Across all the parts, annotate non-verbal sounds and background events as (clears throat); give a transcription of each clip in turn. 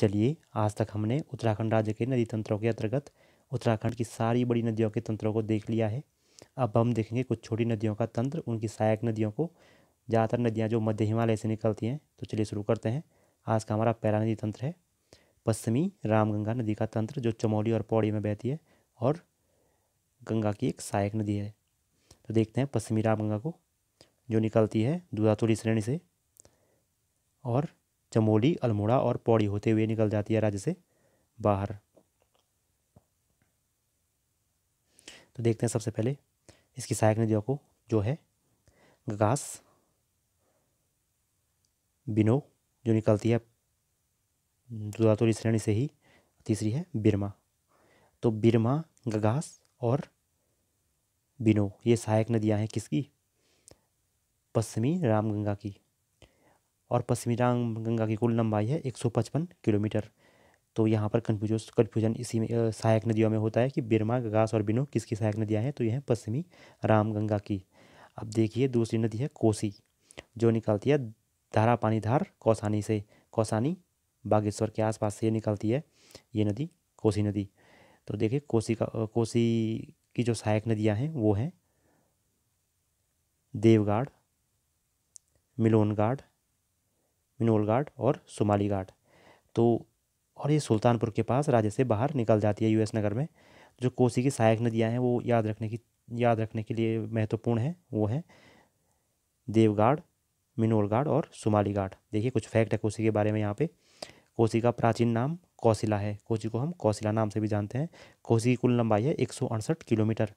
चलिए आज तक हमने उत्तराखंड राज्य के नदी तंत्रों के अंतर्गत उत्तराखंड की सारी बड़ी नदियों के तंत्रों को देख लिया है अब हम देखेंगे कुछ छोटी नदियों का तंत्र उनकी सहायक नदियों को ज़्यादातर नदियाँ जो मध्य हिमालय से निकलती हैं तो चलिए शुरू करते हैं आज का हमारा पहला नदी तंत्र है पश्चिमी रामगंगा नदी का तंत्र जो चमोली और पौड़ी में बहती है और गंगा की एक सहायक नदी है तो देखते हैं पश्चिमी रामगंगा को जो निकलती है दुधातुली श्रेणी से और चमोली अल्मोड़ा और पौड़ी होते हुए निकल जाती है राज्य से बाहर तो देखते हैं सबसे पहले इसकी सहायक नदियों को जो है गगास बिनो जो निकलती है दुदातोरी श्रेणी से ही तीसरी है बिरमा तो बिरमा गगास और बिनो ये सहायक नदियां हैं किसकी पश्चिमी रामगंगा की और पश्चिमी गंगा की कुल लंबाई है पचपन किलोमीटर तो यहाँ पर कन्फ्यूज कन्फ्यूजन इसी में सहायक नदियों में होता है कि बिरमा गास और बिनो किसकी सहायक नदियाँ हैं तो यह है पश्चिमी रामगंगा की अब देखिए दूसरी नदी है कोसी जो निकलती है धारा पानी धार कौसानी से कौसानी बागेश्वर के आसपास से निकलती है ये नदी कोसी नदी तो देखिए कोसी का कोसी की जो सहायक नदियाँ हैं वो हैं देवगाढ़ मिलोनगाड मिनोल घाट और सुमाली घाट तो और ये सुल्तानपुर के पास राज्य से बाहर निकल जाती है यूएस नगर में जो कोसी की सहायक नदियाँ हैं वो याद रखने की याद रखने के लिए महत्वपूर्ण है वो है देवघाट मिनोल घाट और सुमाली घाट देखिए कुछ फैक्ट है कोसी के बारे में यहाँ पे कोसी का प्राचीन नाम कौशिला है कोसी को हम कौशिला नाम से भी जानते हैं कोसी की कुल लंबाई है एक किलोमीटर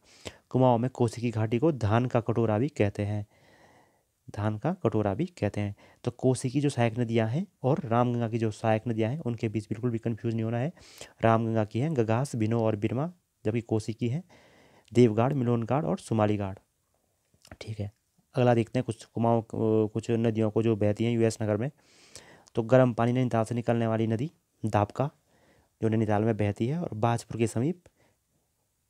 कुमाऊँ में कोसी की घाटी को धान का कटोरा भी कहते हैं धान का कटोरा भी कहते हैं तो कोसी की जो सहायक नदियाँ हैं और रामगंगा की जो सहायक नदियाँ हैं उनके बीच बिल्कुल भी कन्फ्यूज नहीं होना है रामगंगा की है गगास बिनो और बिरमा जबकि कोसी की है देवगाढ़ मिलोनगाढ़ और सुमालीगाढ़ ठीक है अगला देखते हैं कुछ कुमाऊँ कुछ नदियों को जो बहती हैं यूएस नगर में तो गर्म पानी नैनीताल से निकलने वाली नदी दाबका जो नैनीताल में बहती है और बाजपुर के समीप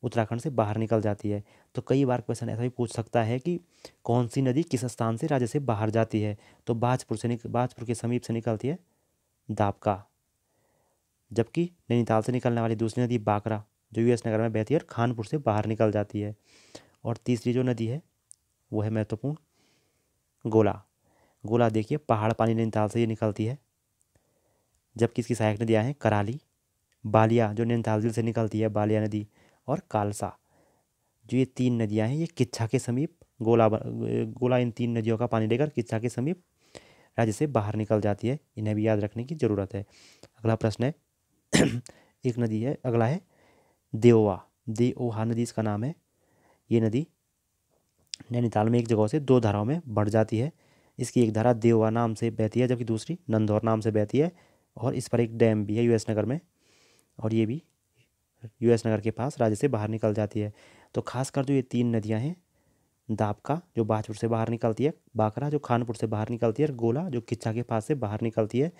उत्तराखंड से बाहर निकल जाती है तो कई बार क्वेश्चन ऐसा भी पूछ सकता है कि कौन सी नदी किस स्थान से राज्य से बाहर जाती है तो बाजपुर से बाजपुर के समीप से निकलती है दापका जबकि नैनीताल से निकलने वाली दूसरी नदी बाकरा जो यूएस नगर में बहती है और खानपुर से बाहर निकल जाती है और तीसरी जो नदी है वो है महत्वपूर्ण गोला गोला देखिए पहाड़ पानी नैनीताल से ये निकलती है जबकि इसकी सहायक नदियाँ हैं कराली बालिया जो नैनीताल जिले से निकलती है बालिया नदी और कालसा जो ये तीन नदियां हैं ये किच्छा के समीप गोला गोला इन तीन नदियों का पानी लेकर किच्छा के समीप राज्य से बाहर निकल जाती है इन्हें भी याद रखने की ज़रूरत है अगला प्रश्न है (clears throat) एक नदी है अगला है देओवा देओहा नदी इसका नाम है ये नदी नैनीताल में एक जगह से दो धाराओं में बढ़ जाती है इसकी एक धारा देवा नाम से बहती है जबकि दूसरी नंदौर नाम से बहती है और इस पर एक डैम भी है यूएस नगर में और ये भी यूएस नगर के पास राज्य से बाहर निकल जाती है तो खासकर जो ये तीन नदियाँ हैं दाबका जो बाजपुर से बाहर निकलती है बाकरा जो खानपुर से बाहर निकलती है और गोला जो किच्चा के पास से बाहर निकलती है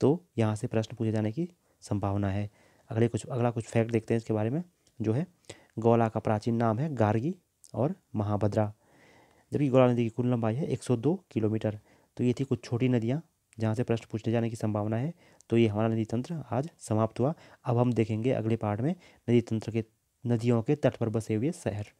तो यहाँ से प्रश्न पूछे जाने की संभावना है अगले कुछ अगला कुछ फैक्ट देखते हैं इसके बारे में जो है गोला का प्राचीन नाम है गार्गी और महाभद्रा जबकि गोला नदी की कुल लंबाई है 102 किलोमीटर तो ये थी कुछ छोटी नदियाँ जहाँ से प्रश्न पूछने जाने की संभावना है तो ये हमारा नदी तंत्र आज समाप्त हुआ अब हम देखेंगे अगले पार्ट में नदी तंत्र के नदियों के तट पर बसे हुए शहर